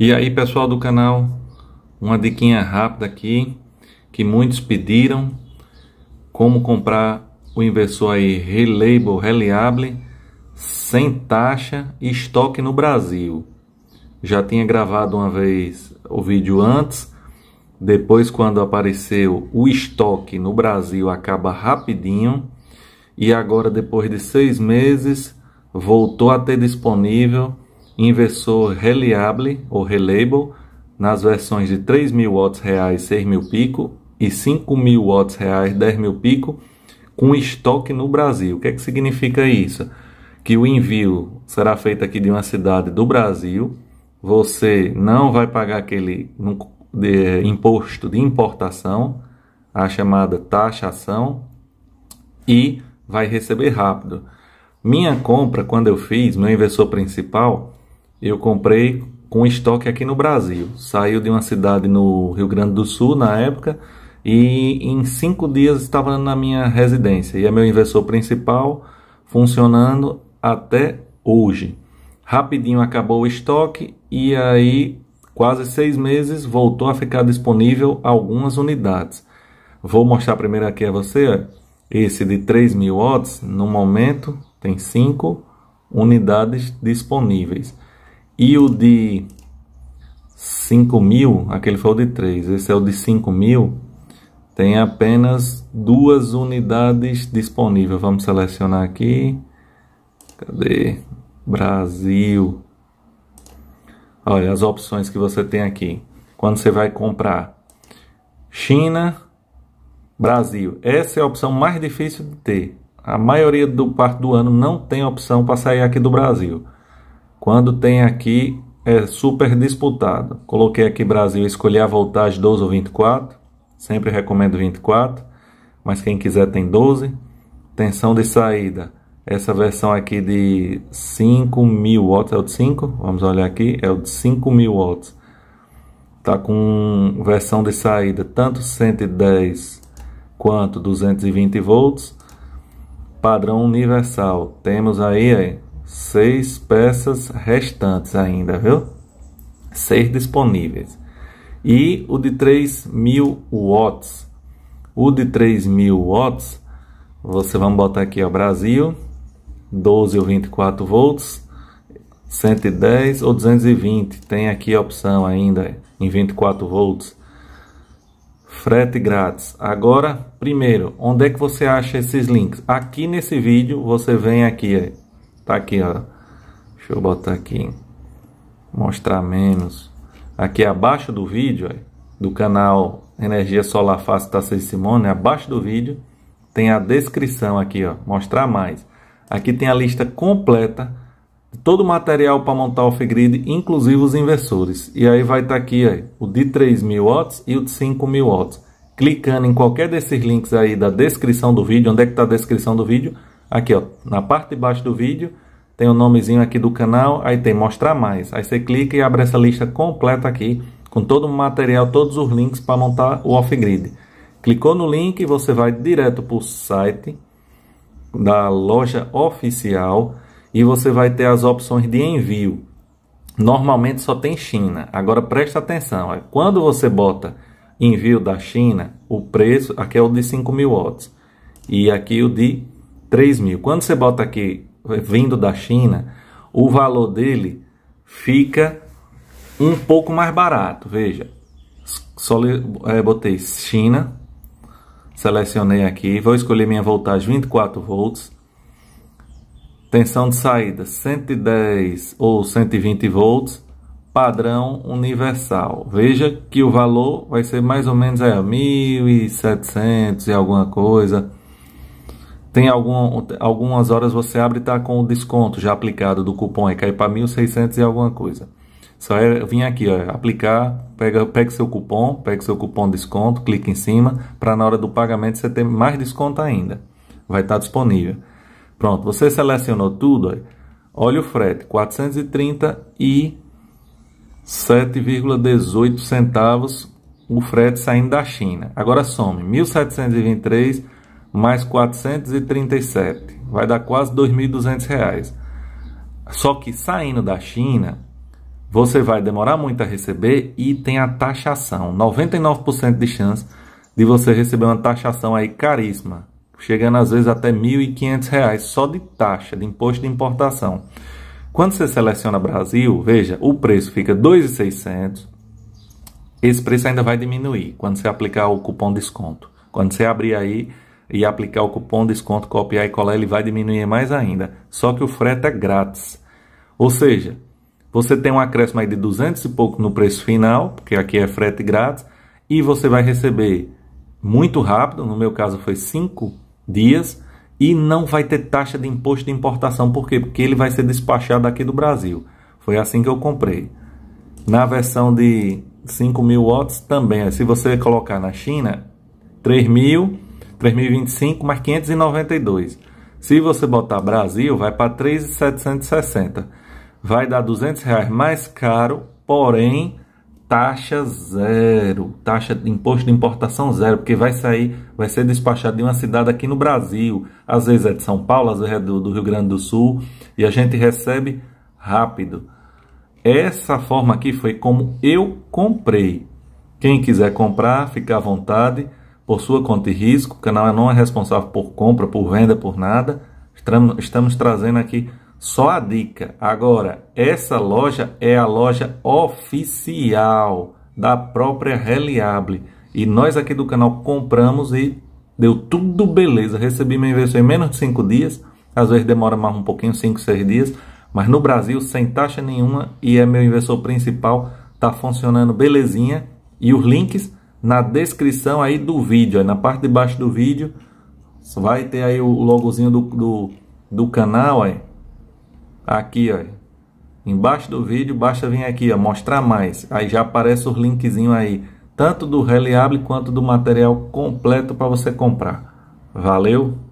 E aí pessoal do canal, uma diquinha rápida aqui que muitos pediram como comprar o inversor aí Relabel Reliable sem taxa e estoque no Brasil. Já tinha gravado uma vez o vídeo antes, depois quando apareceu o estoque no Brasil acaba rapidinho e agora depois de seis meses voltou a ter disponível inversor reliable ou relabel nas versões de 3.000 watts reais 6.000 pico e 5.000 watts reais 10.000 pico com estoque no Brasil. O que, é que significa isso? Que o envio será feito aqui de uma cidade do Brasil, você não vai pagar aquele de imposto de importação, a chamada taxação, e vai receber rápido. Minha compra, quando eu fiz, meu inversor principal, eu comprei com estoque aqui no Brasil. Saiu de uma cidade no Rio Grande do Sul na época e em cinco dias estava na minha residência e é meu inversor principal funcionando até hoje. Rapidinho acabou o estoque e aí quase seis meses voltou a ficar disponível algumas unidades. Vou mostrar primeiro aqui a você esse de 3.000 watts. No momento tem cinco unidades disponíveis. E o de 5 mil, aquele foi o de 3, esse é o de 5 mil, tem apenas duas unidades disponíveis. Vamos selecionar aqui. Cadê? Brasil. Olha as opções que você tem aqui. Quando você vai comprar China, Brasil. Essa é a opção mais difícil de ter. A maioria do parto do ano não tem opção para sair aqui do Brasil. Quando tem aqui, é super disputado. Coloquei aqui Brasil, escolhi a voltagem 12 ou 24. Sempre recomendo 24, mas quem quiser tem 12. Tensão de saída. Essa versão aqui de 5000 watts, é o de 5? Vamos olhar aqui, é o de 5000 watts. Tá com versão de saída tanto 110 quanto 220 volts. Padrão universal. Temos aí, aí é, seis peças restantes ainda, viu? Seis disponíveis. E o de 3.000 watts. O de 3.000 watts, você vai botar aqui, ó, Brasil, 12 ou 24 volts, 110 ou 220. Tem aqui a opção ainda em 24 volts. Frete grátis. Agora, primeiro, onde é que você acha esses links? Aqui nesse vídeo, você vem aqui, é, Tá aqui, ó. Deixa eu botar aqui. Mostrar menos. Aqui abaixo do vídeo, ó, do canal Energia Solar Fácil Tassei Simone, abaixo do vídeo tem a descrição aqui, ó. Mostrar mais. Aqui tem a lista completa de todo o material para montar off-grid, inclusive os inversores. E aí vai estar tá aqui ó, o de 3.000 watts e o de 5.000 watts. Clicando em qualquer desses links aí da descrição do vídeo, onde é que está a descrição do vídeo, Aqui, ó, na parte de baixo do vídeo, tem o nomezinho aqui do canal, aí tem mostrar mais. Aí você clica e abre essa lista completa aqui, com todo o material, todos os links para montar o off-grid. Clicou no link, você vai direto para o site da loja oficial e você vai ter as opções de envio. Normalmente só tem China. Agora presta atenção, é, quando você bota envio da China, o preço aqui é o de 5 mil watts e aqui o de 3 mil. Quando você bota aqui, vindo da China, o valor dele fica um pouco mais barato. Veja, só é, botei China, selecionei aqui, vou escolher minha voltagem 24 volts, tensão de saída 110 ou 120 volts, padrão universal. Veja que o valor vai ser mais ou menos é, 1.700 e alguma coisa. Tem algum, algumas horas você abre e está com o desconto já aplicado do cupom, é cair para 1.600 e alguma coisa. Só é vir aqui, ó, aplicar, pega, pega seu cupom, pega seu cupom de desconto, clica em cima, para na hora do pagamento você ter mais desconto ainda. Vai estar tá disponível. Pronto, você selecionou tudo, ó, olha o frete, 430 e 7,18 centavos o frete saindo da China. Agora some 1723 mais 437, vai dar quase 2.200 reais. Só que saindo da China, você vai demorar muito a receber e tem a taxação, 99% de chance de você receber uma taxação aí caríssima, chegando às vezes até R$ 1.500 só de taxa, de imposto de importação. Quando você seleciona Brasil, veja, o preço fica 2.600. Esse preço ainda vai diminuir quando você aplicar o cupom desconto. Quando você abrir aí e aplicar o cupom desconto copiar e colar, ele vai diminuir mais ainda. Só que o frete é grátis. Ou seja, você tem um acréscimo aí de 200 e pouco no preço final, porque aqui é frete grátis, e você vai receber muito rápido, no meu caso foi 5 dias, e não vai ter taxa de imposto de importação. Por quê? Porque ele vai ser despachado aqui do Brasil. Foi assim que eu comprei. Na versão de mil watts também. Se você colocar na China, 3.000 3.025 mais 592. Se você botar Brasil, vai para 3.760. Vai dar 200 reais mais caro, porém taxa zero, taxa de imposto de importação zero, porque vai sair, vai ser despachado de uma cidade aqui no Brasil, às vezes é de São Paulo, às vezes é do, do Rio Grande do Sul, e a gente recebe rápido. Essa forma aqui foi como eu comprei. Quem quiser comprar, fica à vontade por sua conta e risco. O canal não é responsável por compra, por venda, por nada. Estamos trazendo aqui só a dica. Agora, essa loja é a loja oficial da própria Reliable. E nós aqui do canal compramos e deu tudo beleza. Recebi meu investimento em menos de 5 dias. Às vezes demora mais um pouquinho, 5, 6 dias. Mas no Brasil, sem taxa nenhuma, e é meu investidor principal, está funcionando belezinha. E os links na descrição aí do vídeo, aí na parte de baixo do vídeo, vai ter aí o logozinho do, do, do canal, aí. aqui, aí, embaixo do vídeo, basta vir aqui, ó, mostrar mais, aí já aparece os linkzinho aí, tanto do Reliable quanto do material completo para você comprar. Valeu!